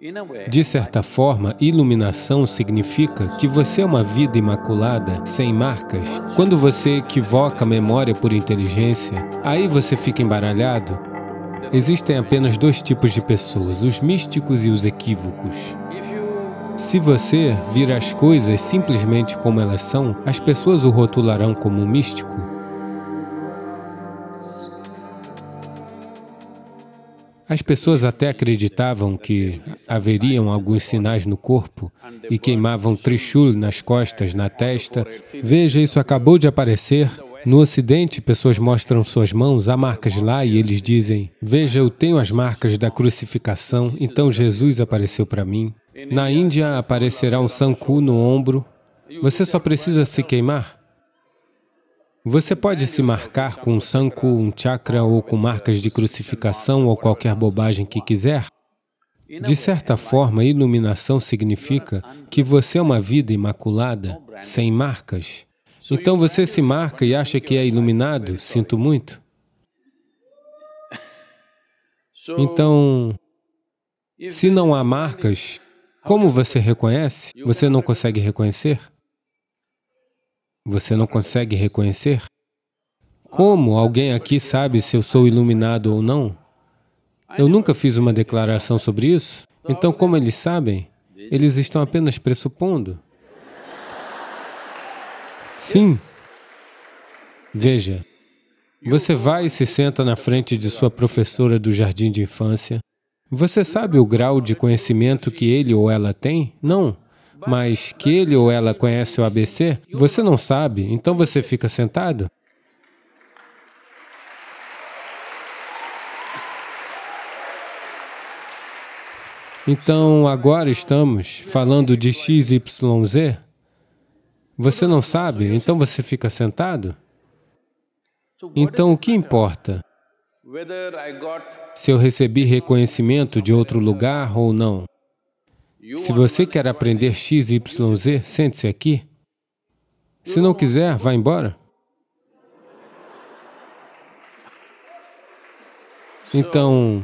É. De certa forma, iluminação significa que você é uma vida imaculada, sem marcas. Quando você equivoca a memória por inteligência, aí você fica embaralhado. Existem apenas dois tipos de pessoas, os místicos e os equívocos. Se você vir as coisas simplesmente como elas são, as pessoas o rotularão como místico. As pessoas até acreditavam que haveriam alguns sinais no corpo e queimavam trishul nas costas, na testa. Veja, isso acabou de aparecer. No Ocidente, pessoas mostram suas mãos, há marcas lá e eles dizem, veja, eu tenho as marcas da crucificação, então Jesus apareceu para mim. Na Índia, aparecerá um sanku no ombro. Você só precisa se queimar. Você pode se marcar com um sanku, um chakra ou com marcas de crucificação ou qualquer bobagem que quiser? De certa forma, iluminação significa que você é uma vida imaculada, sem marcas. Então você se marca e acha que é iluminado? Sinto muito. Então, se não há marcas, como você reconhece? Você não consegue reconhecer? Você não consegue reconhecer? Como alguém aqui sabe se eu sou iluminado ou não? Eu nunca fiz uma declaração sobre isso. Então, como eles sabem? Eles estão apenas pressupondo. Sim. Veja, você vai e se senta na frente de sua professora do jardim de infância. Você sabe o grau de conhecimento que ele ou ela tem? Não mas que ele ou ela conhece o ABC, você não sabe, então você fica sentado? Então, agora estamos falando de XYZ. Você não sabe, então você fica sentado? Então, o que importa? Se eu recebi reconhecimento de outro lugar ou não? Se você quer aprender X, Y, Z, sente-se aqui. Se não quiser, vá embora. Então,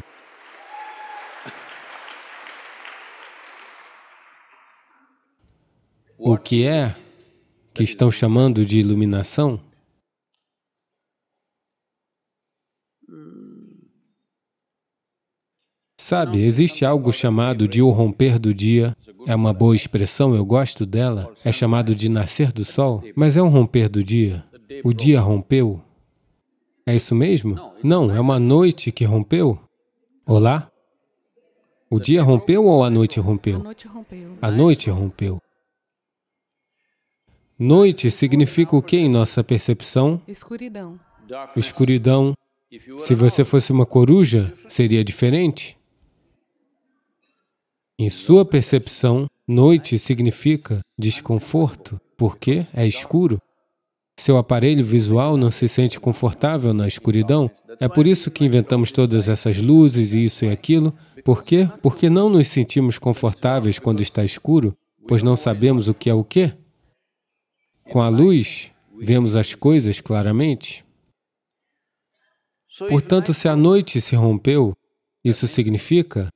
o que é que estão chamando de iluminação Sabe, existe algo chamado de o romper do dia. É uma boa expressão, eu gosto dela. É chamado de nascer do sol, mas é um romper do dia. O dia rompeu. É isso mesmo? Não, é uma noite que rompeu. Olá? O dia rompeu ou a noite rompeu? A noite rompeu. A noite rompeu. Noite significa o que em nossa percepção? Escuridão. Escuridão. Se você fosse uma coruja, seria diferente? Em sua percepção, noite significa desconforto, porque é escuro. Seu aparelho visual não se sente confortável na escuridão. É por isso que inventamos todas essas luzes e isso e aquilo. Por quê? Porque não nos sentimos confortáveis quando está escuro, pois não sabemos o que é o quê. Com a luz, vemos as coisas claramente. Portanto, se a noite se rompeu, isso significa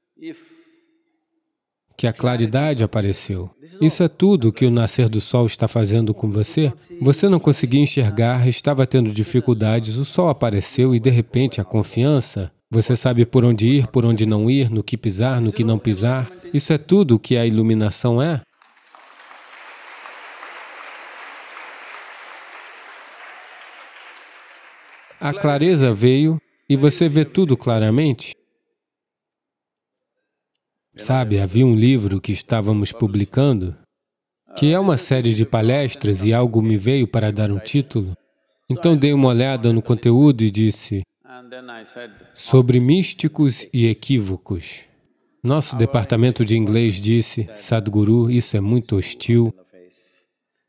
que a claridade apareceu. Isso é tudo que o nascer do sol está fazendo com você. Você não conseguia enxergar, estava tendo dificuldades, o sol apareceu e de repente a confiança. Você sabe por onde ir, por onde não ir, no que pisar, no que não pisar. Isso é tudo o que a iluminação é. A clareza veio e você vê tudo claramente. Sabe, havia um livro que estávamos publicando, que é uma série de palestras e algo me veio para dar um título. Então dei uma olhada no conteúdo e disse sobre místicos e equívocos. Nosso departamento de inglês disse, Sadhguru, isso é muito hostil.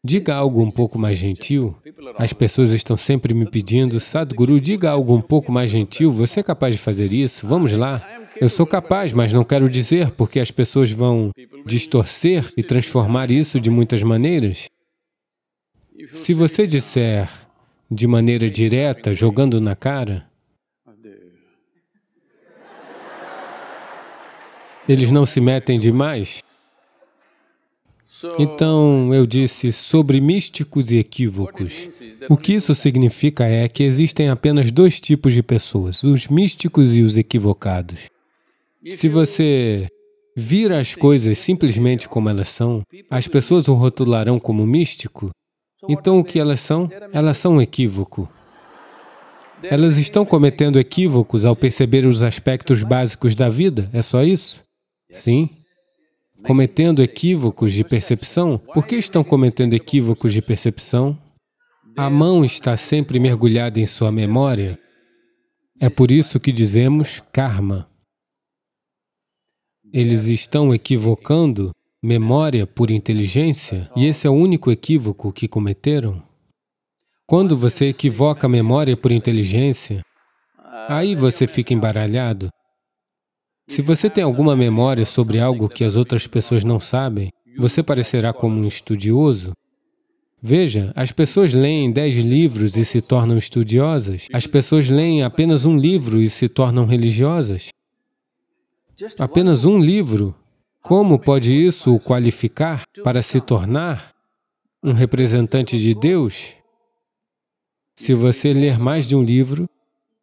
Diga algo um pouco mais gentil. As pessoas estão sempre me pedindo, Sadhguru, diga algo um pouco mais gentil, você é capaz de fazer isso? Vamos lá. Eu sou capaz, mas não quero dizer, porque as pessoas vão distorcer e transformar isso de muitas maneiras. Se você disser de maneira direta, jogando na cara, eles não se metem demais. Então, eu disse sobre místicos e equívocos. O que isso significa é que existem apenas dois tipos de pessoas, os místicos e os equivocados. Se você vir as coisas simplesmente como elas são, as pessoas o rotularão como místico. Então, o que elas são? Elas são um equívoco. Elas estão cometendo equívocos ao perceber os aspectos básicos da vida, é só isso? Sim. Cometendo equívocos de percepção. Por que estão cometendo equívocos de percepção? A mão está sempre mergulhada em sua memória. É por isso que dizemos karma. Eles estão equivocando memória por inteligência, e esse é o único equívoco que cometeram. Quando você equivoca memória por inteligência, aí você fica embaralhado. Se você tem alguma memória sobre algo que as outras pessoas não sabem, você parecerá como um estudioso. Veja, as pessoas leem dez livros e se tornam estudiosas. As pessoas leem apenas um livro e se tornam religiosas. Apenas um livro. Como pode isso o qualificar para se tornar um representante de Deus? Se você ler mais de um livro,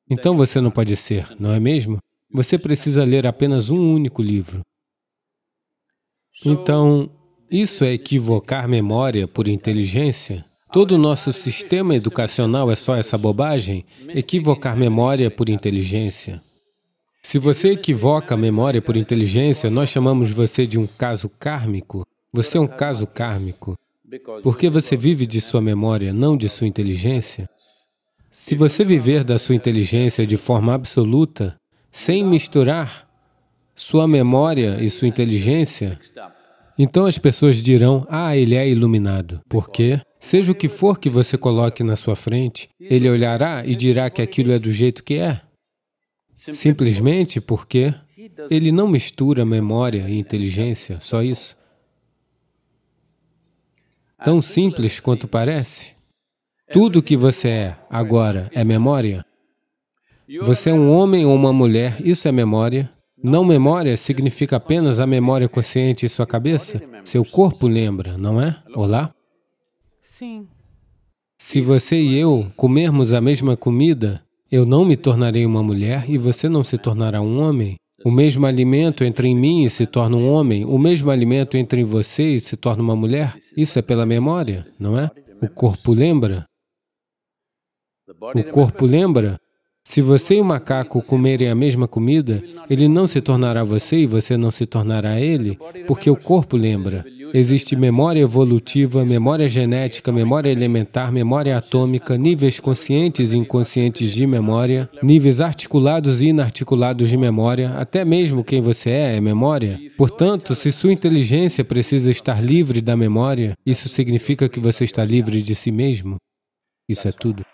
então você não pode ser, não é mesmo? Você precisa ler apenas um único livro. Então, isso é equivocar memória por inteligência? Todo o nosso sistema educacional é só essa bobagem? Equivocar memória por inteligência. Se você equivoca a memória por inteligência, nós chamamos você de um caso kármico. Você é um caso kármico, porque você vive de sua memória, não de sua inteligência. Se você viver da sua inteligência de forma absoluta, sem misturar sua memória e sua inteligência, então as pessoas dirão, ah, ele é iluminado. Por quê? Seja o que for que você coloque na sua frente, ele olhará e dirá que aquilo é do jeito que é. Simplesmente porque ele não mistura memória e inteligência, só isso. Tão simples quanto parece. Tudo o que você é agora é memória. Você é um homem ou uma mulher, isso é memória. Não memória significa apenas a memória consciente em sua cabeça. Seu corpo lembra, não é? Olá? Sim. Se você e eu comermos a mesma comida, eu não me tornarei uma mulher e você não se tornará um homem. O mesmo alimento entra em mim e se torna um homem. O mesmo alimento entra em você e se torna uma mulher. Isso é pela memória, não é? O corpo lembra. O corpo lembra. Se você e o macaco comerem a mesma comida, ele não se tornará você e você não se tornará ele, porque o corpo lembra. Existe memória evolutiva, memória genética, memória elementar, memória atômica, níveis conscientes e inconscientes de memória, níveis articulados e inarticulados de memória, até mesmo quem você é é memória. Portanto, se sua inteligência precisa estar livre da memória, isso significa que você está livre de si mesmo. Isso é tudo.